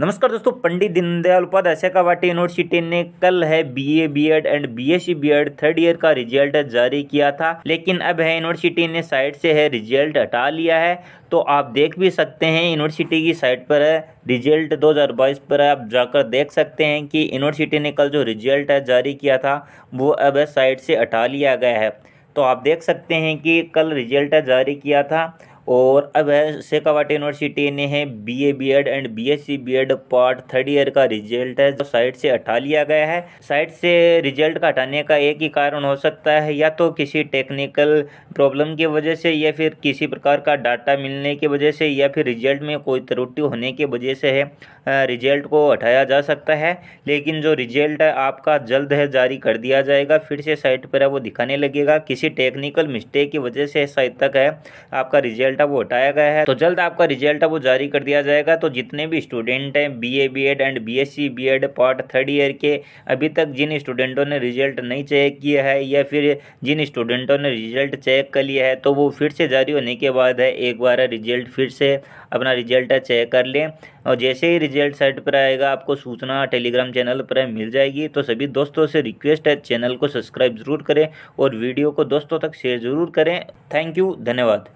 नमस्कार दोस्तों पंडित दीनदयाल उपाध्याय शेखावाटी यूनिवर्सिटी ने कल है BA BEd and BSc BEd third year का रिजल्ट जारी किया था लेकिन अब है यूनिवर्सिटी ने साइट से है रिजल्ट हटा लिया है तो आप देख भी सकते हैं यूनिवर्सिटी की साइट पर है रिजल्ट 2022 पर आप जाकर देख सकते हैं कि यूनिवर्सिटी ने कल जो रिजल्ट है जारी किया था वो अब साइट से हटा लिया गया है तो आप देख सकते हैं कि कल रिजल्ट जारी किया था और अब है शेखावाटी यूनिवर्सिटी ने है B A B Ed and B S C B Ed part third year का रिजल्ट है जो साइट से हटा लिया गया है साइट से रिजल्ट का हटाने का एक ही कारण हो सकता है या तो किसी टेक्निकल प्रॉब्लम की वजह से या फिर किसी प्रकार का डाटा मिलने की वजह से या फिर रिजल्ट में कोई त्रुटि होने की वजह से है रिजल्ट को हटाया जा सकता है लेकिन जो रिजल्ट है आपका जल्द है जारी कर दिया जाएगा फिर से साइट पर है वो दिखाने लगेगा किसी टेक्निकल मिस्टेक की वजह से साइट तक है आपका रिजल्ट रिजल्ट है वो हटाया गया है तो जल्द आपका रिजल्ट है वो जारी कर दिया जाएगा तो जितने भी स्टूडेंट हैं B A B Ed and B S C B Ed part third year के अभी तक जिन स्टूडेंटों ने रिजल्ट नहीं चेक किया है या फिर जिन स्टूडेंटों ने रिजल्ट चेक कर लिया है तो वो फिर से जारी होने के बाद है एक बार रिजल्ट फिर से अपना रिजल्ट चेक कर लें और जैसे ही रिजल्ट साइट पर आएगा आपको सूचना टेलीग्राम चैनल पर मिल जाएगी तो सभी दोस्तों से रिक्वेस्ट है चैनल को सब्सक्राइब जरूर करें और वीडियो को दोस्तों तक शेयर जरूर करें थैंक यू धन्यवाद